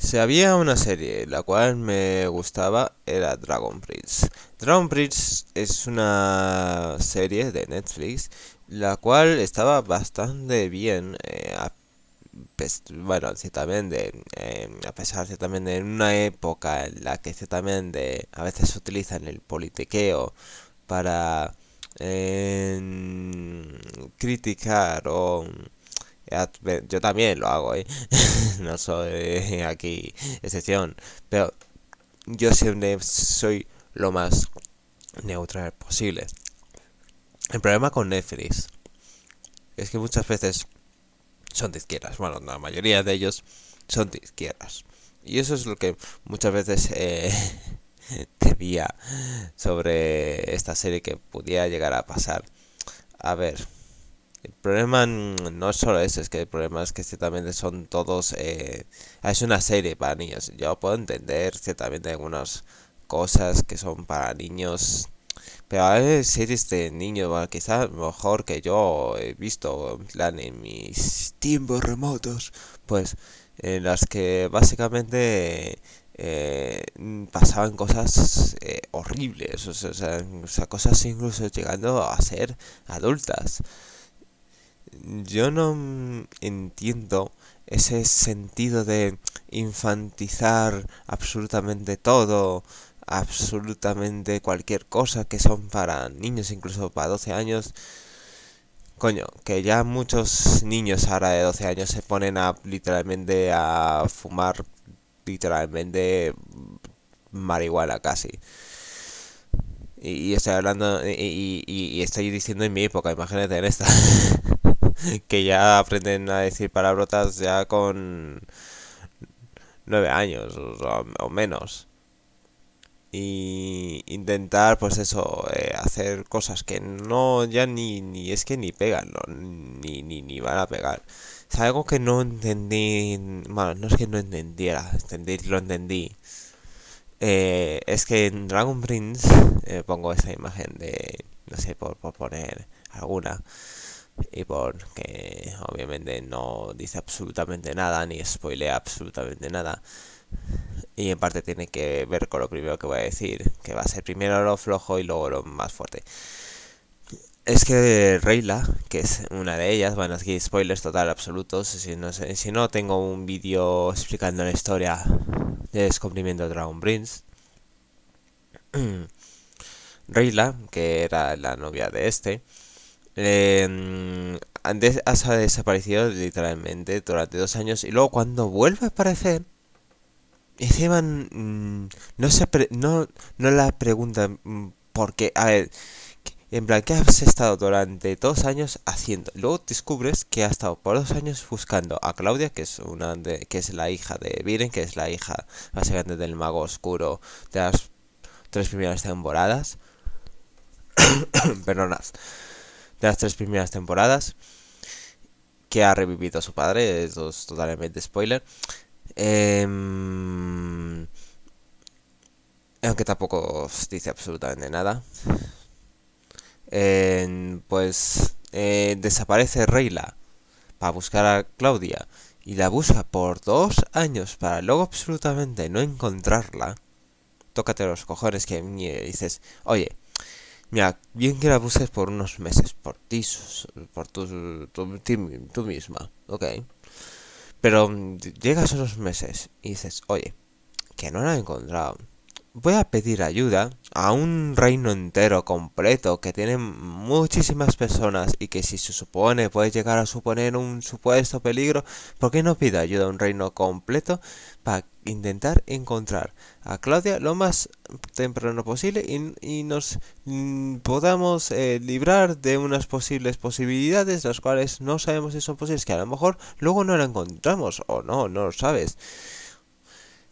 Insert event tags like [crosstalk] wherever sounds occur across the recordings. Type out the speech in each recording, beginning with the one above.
Si había una serie la cual me gustaba era Dragon Prince. Dragon Prince es una serie de Netflix la cual estaba bastante bien, eh, a, bueno, ciertamente, em, a pesar también en una época en la que ciertamente a veces se utilizan el politiqueo para em, criticar o yo también lo hago, ¿eh? [laughs] no soy aquí excepción. Pero yo siempre soy lo más neutral posible. El problema con Netflix es que muchas veces son de izquierdas. Bueno, la mayoría de ellos son de izquierdas. Y eso es lo que muchas veces eh, [laughs] debía sobre esta serie que pudiera llegar a pasar. A ver, el problema no es solo ese, es que el problema es que ciertamente son todos... Eh, es una serie para niños. Yo puedo entender ciertamente algunas cosas que son para niños. Pero hay series de niños, quizás mejor que yo he visto en, en mis tiempos remotos, pues en las que básicamente... Eh, pasaban cosas eh, horribles, o sea, cosas incluso llegando a ser adultas yo no entiendo ese sentido de infantizar absolutamente todo, absolutamente cualquier cosa que son para niños, incluso para 12 años. Coño, que ya muchos niños ahora de 12 años se ponen a literalmente a fumar literalmente marihuana casi. Y, estoy hablando y, y estoy diciendo en mi época, imagínate en esta. [laughs] que ya aprenden a decir palabrotas ya con nueve años o, menos y intentar pues eso eh, hacer cosas que no ya ni, ni es que ni pegan ni, ni, ni van a pegar es algo que no entendí bueno no es que no entendiera lo entendí eh, es que en Dragon Prince eh, pongo esa imagen de no sé por poner alguna y porque obviamente no dice absolutamente nada ni spoilea absolutamente nada. Y en parte tiene que ver con lo primero que voy a decir, que va a ser primero lo flojo y luego lo más fuerte. Es que Reyla, que es una de ellas, bueno, aquí spoilers total absolutos, si no, si no tengo un vídeo explicando la historia de descubrimiento de Dragon Prince. [clears throat] Reyla, que era la novia de este, eh, antes has desaparecido literalmente durante dos años y luego cuando vuelve a aparecer, encima mm, no, se no, no la preguntan mm, porque, a ver, en plan, ¿qué has estado durante dos años haciendo? Luego descubres que ha estado por dos años buscando a Claudia, que es una que es la hija de Viren, que es la hija básicamente del mago oscuro de las tres primeras temporadas. [coughs] Perdonad. De las tres primeras temporadas que ha revivido a su padre, eso es totalmente spoiler. Em, aunque tampoco os dice absolutamente nada. Em, pues eh, desaparece Reyla para buscar a Claudia y la busca por dos años para luego absolutamente no encontrarla. Tócate los cojones que dices, oye, Mira, bien que la busques por unos meses, por ti, por tu, tú misma, ¿ok? Pero mm, llegas a unos meses y dices, oye, que no la he encontrado. Voy a pedir ayuda a un reino entero completo que tiene muchísimas personas y que si se supone puede llegar a suponer un supuesto peligro, ¿por qué no pide ayuda a un reino completo para intentar encontrar a Claudia lo más temprano posible y, nos mm, podamos eh, librar de unas posibles posibilidades las cuales no sabemos si son posibles, que a lo mejor luego no la encontramos o no, no lo sabes.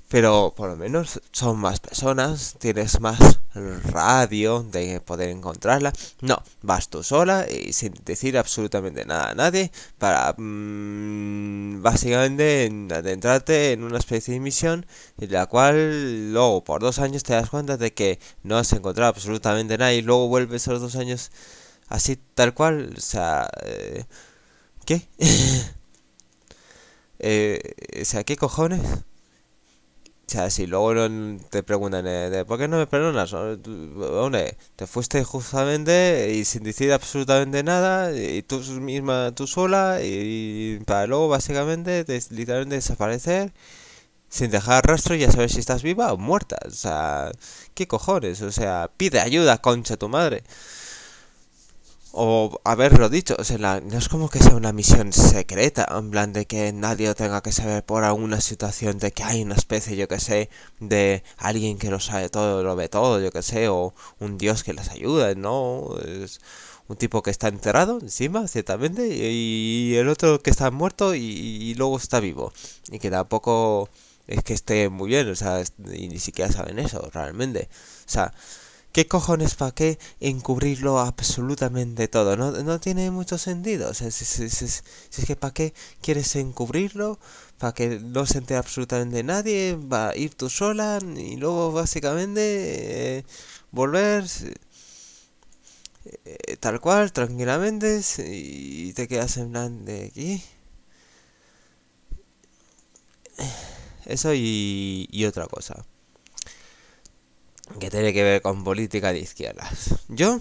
Pero por lo menos son más personas, tienes más radio de poder encontrarla. No, vas tú sola y eh, sin decir absolutamente nada a nadie para mm, básicamente adentrarte en una especie de misión en la cual luego por dos años te das cuenta de que no has encontrado absolutamente nada y luego vuelves a los dos años así tal cual. O sea, eh, ¿qué? [laughs] Eh, o sea, ¿qué cojones? O si luego te preguntan, eh, ¿por qué no me perdonas? te fuiste justamente y sin decir absolutamente nada, y tú misma, tú sola, y para luego básicamente literalmente desaparecer sin dejar rastro y ya saber si estás viva o muerta. O sea, ¿qué cojones? O sea, pide ayuda, concha tu madre o haberlo dicho, o sea, no es como que sea una misión secreta, en plan de que nadie tenga que saber por alguna situación de que hay una especie, yo que sé, de alguien que lo sabe todo, lo ve todo, yo que sé, o un dios que las ayuda, ¿no? Es un tipo que está enterrado encima, ciertamente, y, el otro que está muerto y, luego está vivo, y que tampoco es que esté muy bien, o sea, y ni siquiera saben eso, realmente, o sea... ¿Qué cojones para qué encubrirlo absolutamente todo? No, tiene mucho sentido. si, es que para qué quieres encubrirlo, para que no se entere absolutamente nadie, va a ir tú sola y luego básicamente eh, volver eh, tal cual, tranquilamente, y te quedas en plan de aquí. Eh, eso y, y otra cosa que tiene que ver con política de izquierdas. Yo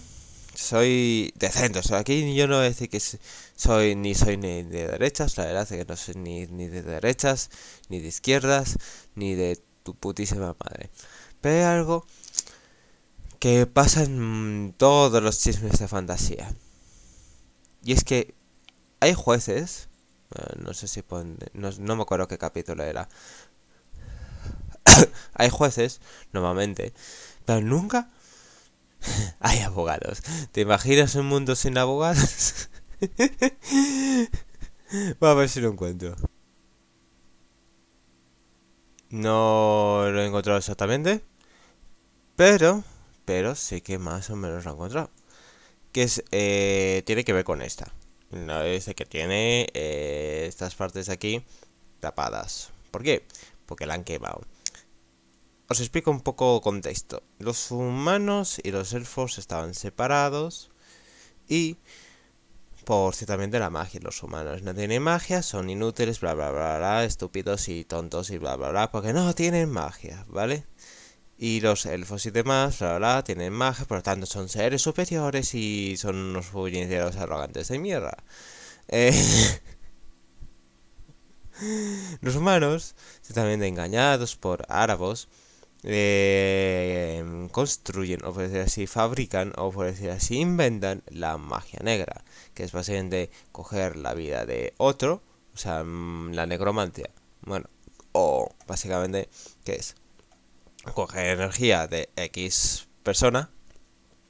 soy de centro, aquí yo no voy a decir que soy ni soy ni de derechas, la verdad es que no soy ni, de derechas, ni de izquierdas, ni de tu putísima madre. Pero hay algo que pasa en todos los chismes de fantasía. Y es que hay jueces, eh, no sé si ponen. no me acuerdo qué capítulo era, [laughs] hay jueces, normalmente, pero nunca [laughs] hay abogados. ¿Te imaginas un mundo sin abogados? [laughs] Vamos a ver si lo encuentro. No lo he encontrado exactamente. Pero, pero sé que más o menos lo he encontrado. Que eh, tiene que ver con esta. No es que tiene eh, estas partes aquí tapadas. ¿Por qué? Porque la han quemado. Os explico un poco contexto. Los humanos y los elfos estaban separados y por ciertamente la magia. Los humanos no tienen magia, son inútiles, bla, bla, bla, bla, estúpidos y tontos y bla, bla, bla, porque no tienen magia, ¿vale? Y los elfos y demás, bla, bla, tienen magia, por lo tanto son seres superiores y son unos bullineros arrogantes de mierda. Eh, [laughs] los humanos, ciertamente engañados por árabos, eh, construyen, o por decir así, fabrican, o por decir así, inventan la magia negra, que es básicamente coger la vida de otro, o sea, mm, la necromancia. Bueno, o básicamente, ¿qué es? Coger energía de X persona,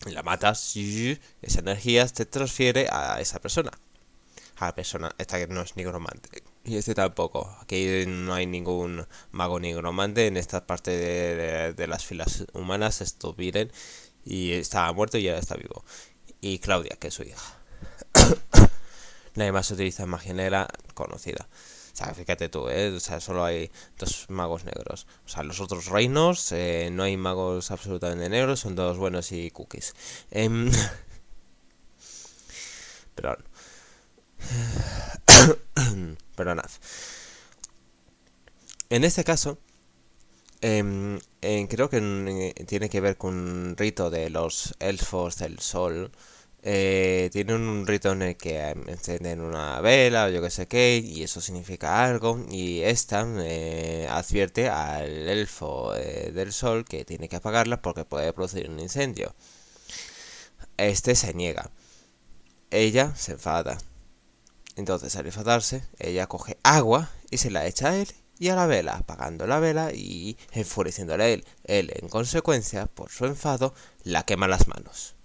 la matas, y esa energía se transfiere a esa persona. A la persona, esta que no es necromante. Y este tampoco. Aquí no hay ningún mago nigromante en esta parte de, las filas humanas. Esto miren y estaba muerto y ya está vivo. Y Claudia, que es su hija. [coughs] Nadie más utiliza magia negra conocida. O sea, fíjate tú, ¿eh? O sea, solo hay dos magos negros. O sea, los otros reinos eh, no hay magos absolutamente negros, son todos buenos y cookies. Em, [coughs] pero [coughs] Bueno nada. En este caso, em, creo que eh, tiene que ver con un rito de los elfos del sol. Eh, tiene tienen un rito en el que em, encienden una vela o yo que sé qué, y eso significa algo. Y esta eh, advierte al elfo del sol que tiene que apagarla porque puede producir un incendio. Este se niega. Ella se enfada. Entonces al enfadarse, ella coge agua y se la echa a él y a la vela, apagando la vela y enfureciéndole a él. Él, en consecuencia, por su enfado, la quema las manos.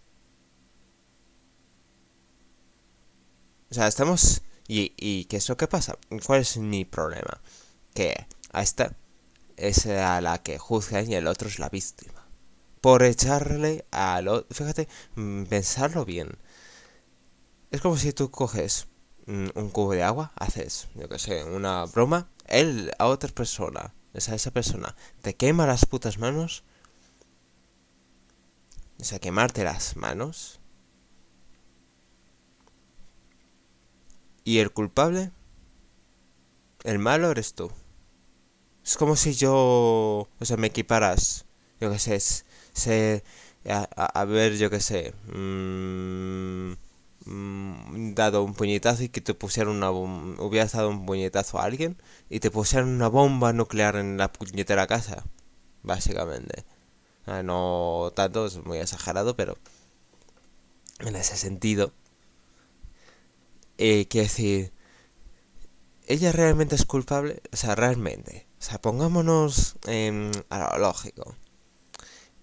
O sea, estamos... ¿Y, qué es lo que pasa? ¿Cuál es mi problema? Que a esta es a la que juzgan y el otro es la víctima. Por echarle a lo... Fíjate, mm, pensarlo bien. Es como si tú coges Mm, un cubo de agua, haces, yo que sé, una broma, él a otra persona, a esa persona, te quema las putas manos, o sea, quemarte las manos, y el culpable, el malo eres tú. Es como si yo, o sea, me equiparas, yo que sé, a, ver, yo que sé, mmm Mm, dado un puñetazo y que te pusieran una bomba, hubieras dado un puñetazo a alguien y te pusieran una bomba nuclear en la puñetera casa, básicamente. Ah, no tanto, es muy exagerado, pero en ese sentido. Eh, quiero decir, ella realmente es culpable, o sea, realmente. O sea, pongámonos a lo lógico.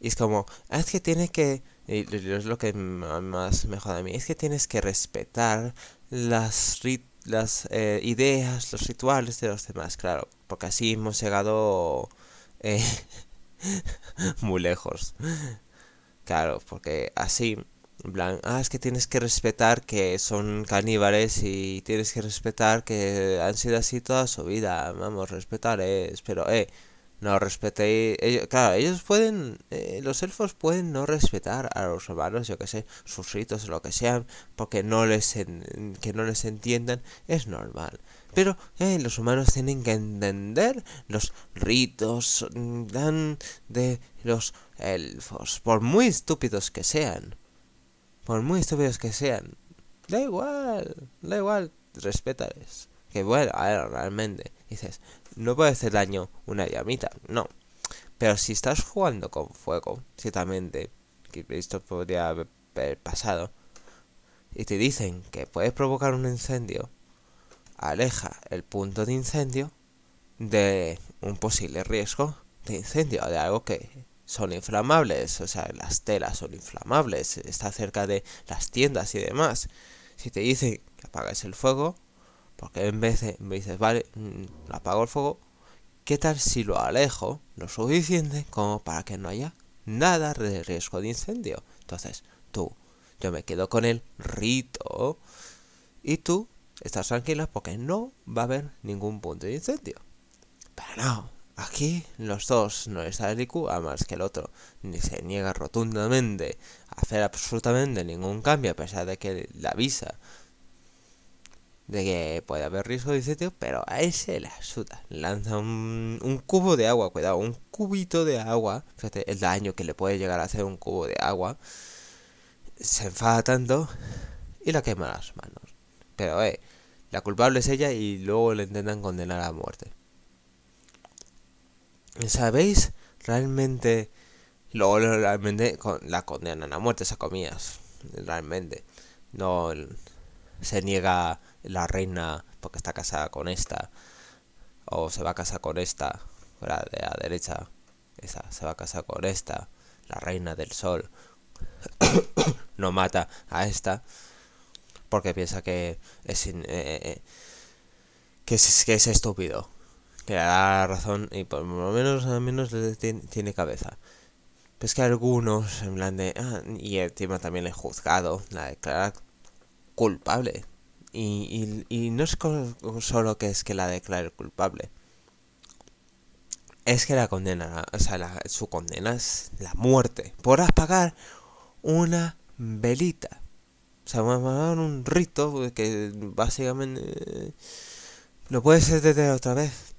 Y es como, ah, es que tiene que y es lo que más me joda a mí, es que tienes que respetar las, las eh, ideas, los rituales de los demás, claro, porque así hemos llegado eh, [laughs] muy lejos. Claro, porque así, en plan, ah, es que tienes que respetar que son caníbales y tienes que respetar que han sido así toda su vida, vamos, respetar, es pero, eh, no respetéis. Ellos, claro, ellos pueden. Eh, los elfos pueden no respetar a los humanos, yo que sé, sus ritos o lo que sean, porque no les que no les entiendan es normal. Pero eh, los humanos tienen que entender los ritos mm, dan de los elfos, por muy estúpidos que sean. Por muy estúpidos que sean. Da igual, da igual, respétales. Que bueno, a ver, realmente Dices, no puede hacer daño una llamita, no. Pero si estás jugando con fuego, ciertamente, que esto podría haber pasado, y te dicen que puedes provocar un incendio, aleja el punto de incendio de un posible riesgo de incendio, de algo que son inflamables, o sea, las telas son inflamables, está cerca de las tiendas y demás. Si te dicen que apagas el fuego, porque en vez de, me dices, vale, mm, apago el fuego. ¿Qué tal si lo alejo lo suficiente como para que no haya nada de riesgo de incendio? Entonces, tú, yo me quedo con el rito. Y tú estás tranquila porque no va a haber ningún punto de incendio. Pero no, aquí los dos, no está el IQ a más que el otro, ni se niega rotundamente a hacer absolutamente ningún cambio a pesar de que la avisa de que puede haber riesgo de tío pero a ese la suda. Lanza un, cubo de agua, cuidado, un cubito de agua. Fíjate el daño que le puede llegar a hacer un cubo de agua. Se enfada tanto y la quema las manos. Pero, eh, la culpable es ella y luego le intentan condenar a muerte. ¿Sabéis? Realmente, luego realmente con, la condenan a muerte, Esa comillas. Realmente, no se niega la reina porque está casada con esta, o se va a casar con esta, la de la derecha, esa se va a casar con esta, la reina del sol, [coughs] no mata a esta, porque piensa que es, eh, eh, eh, que, es estúpido, que da razón y por lo menos al menos tiene, cabeza. Pero es que algunos, en plan de. Ah, y tema también es juzgado la declara culpable y, y, no es solo que es que la declare culpable. Es que la condena, o sea, su condena es la muerte. Por pagar una velita. O sea, mandaron un rito que básicamente No eh, lo puedes detener otra vez.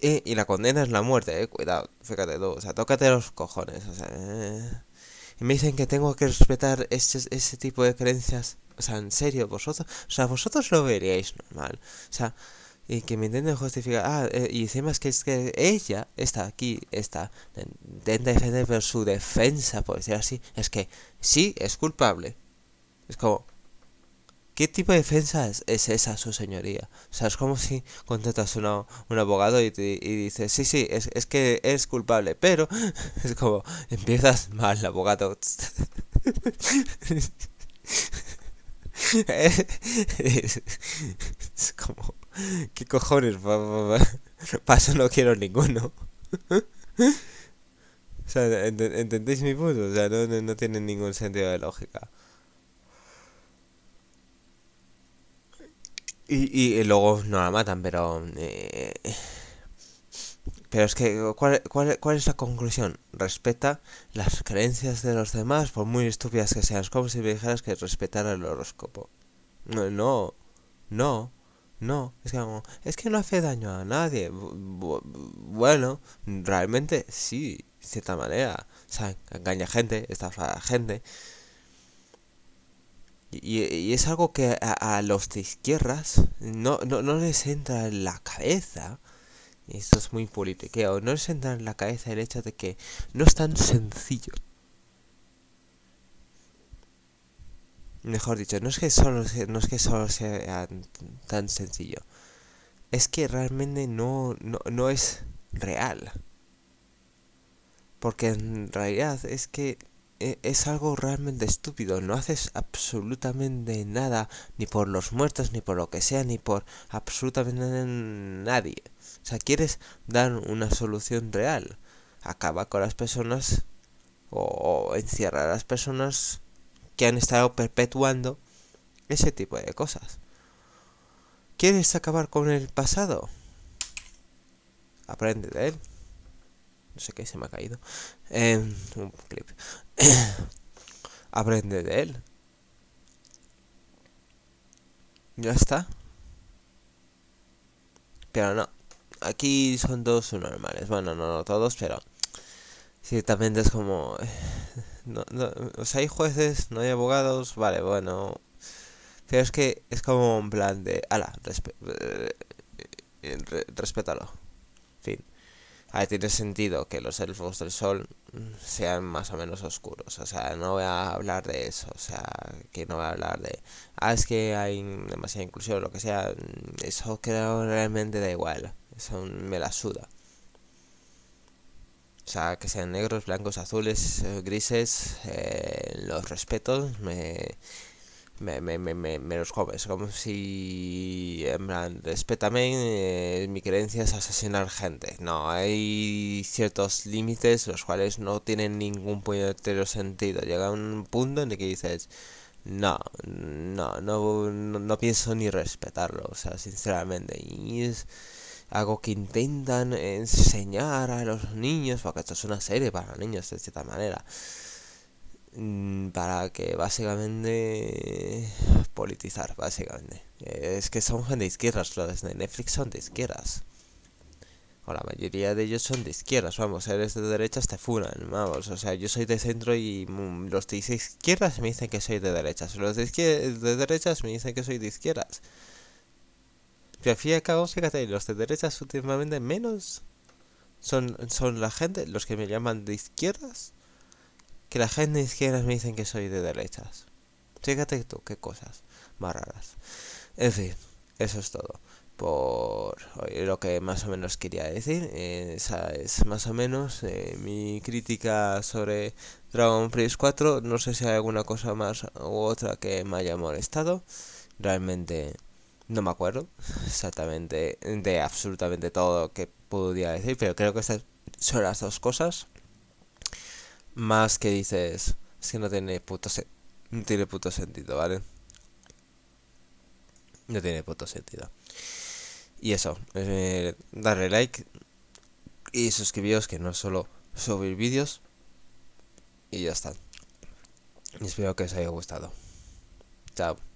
Y, la condena es la muerte, eh. Cuidado, fíjate tú. O sea, tócate los cojones. O sea, eh. Y me dicen que tengo que respetar este ese tipo de creencias. O sea, en serio, vosotros, o sea, vosotros lo veríais normal. O sea, y que me intenten justificar, ah, eh, y encima es que, es que ella está aquí, está, intenta defender, pero su defensa, por decir así, es que sí, es culpable. Es como, ¿qué tipo de defensa es, esa, su señoría? O sea, es como si contratas a un abogado y, y dices, sí, sí, es, es que es culpable, pero [laughs] es como, empiezas mal, abogado. [laughs] [laughs] es como, ¿qué cojones? Paso no quiero ninguno. [laughs] O sea, ¿entendéis mi punto? O sea, no, no, tiene ningún sentido de lógica. Y, y, luego no la matan, pero... Eh... Pero es que, ¿cuál, cuál, cuál es la conclusión? Respeta las creencias de los demás, por muy estúpidas que sean. Es como si me dijeras que respetara el horóscopo. No, no, no. Es, que, no hace daño a nadie. Bueno, realmente sí, de cierta manera. O sea, engaña gente, estafa a gente. Y, es algo que a, los de izquierdas no, no, no, les entra en la cabeza. Esto es muy político, No les entra en la cabeza el hecho de que no es tan sencillo. Mejor dicho, no es que solo, no es que solo sea tan sencillo. Es que realmente no, no es real. Porque en realidad es que e, es algo realmente estúpido. No haces absolutamente nada, ni por los muertos, ni por lo que sea, ni por absolutamente nadie. O sea, quieres dar una solución real. Acaba con las personas o encierra a las personas que han estado perpetuando ese tipo de cosas. ¿Quieres acabar con el pasado? Aprende de él. No sé qué, se me ha caído. Eh, un clip. [coughs] Aprende de él. Ya está. Pero no. Aquí son todos normales. Bueno, no, no todos, pero ciertamente es como... Eh, no, no, o sea, hay jueces, no hay abogados, vale, bueno. Pero es que es como un plan de... Ala, respe... Eh, eh, respétalo. Fin. Ah, tiene sentido que los elfos del sol mm, sean más o menos oscuros. O sea, no voy a hablar de eso. O sea, que no voy a hablar de. Ah, es que hay demasiada inclusión, lo que sea. Mm, eso creo realmente da igual. Eso me la suda. O sea, que sean negros, blancos, azules, eh, grises, eh, los respeto, Me me, me, me, me los jóvenes Como si, en plan, respétame, eh, mi creencia es asesinar gente. No, hay ciertos límites los cuales no tienen ningún puñetero sentido. Llega un punto en el que dices, no, no, no, no, pienso ni respetarlo, o sea, sinceramente. Y es algo que intentan enseñar a los niños, porque esto es una serie para niños de cierta manera. Mm, para que básicamente politizar, básicamente. Es que son gente de izquierdas, los de Netflix son de izquierdas. O la mayoría de ellos son de izquierdas, vamos, eres de derechas te funan, vamos, o sea, yo soy de centro y mm, los de izquierdas me dicen que soy de derechas, los de, derechas me dicen que soy de izquierdas. Pero al fin y al fíjate, los de derechas últimamente menos son, son la gente, los que me llaman de izquierdas, que la gente de izquierdas me dicen que soy de derechas. Fíjate tú, qué cosas más raras. En fin, eso es todo. Por lo que más o menos quería decir, eh, esa es más o menos eh, mi crítica sobre Dragon Prince 4. No sé si hay alguna cosa más u otra que me haya molestado. Realmente no me acuerdo exactamente de absolutamente todo lo que podría decir, pero creo que estas son las dos cosas más que dices, es que no tiene puto, se tiene puto sentido, ¿vale? No tiene puto sentido. Y eso, eh, darle like y suscribiros, que no es solo subir vídeos. Y ya está. Espero que os haya gustado. Chao.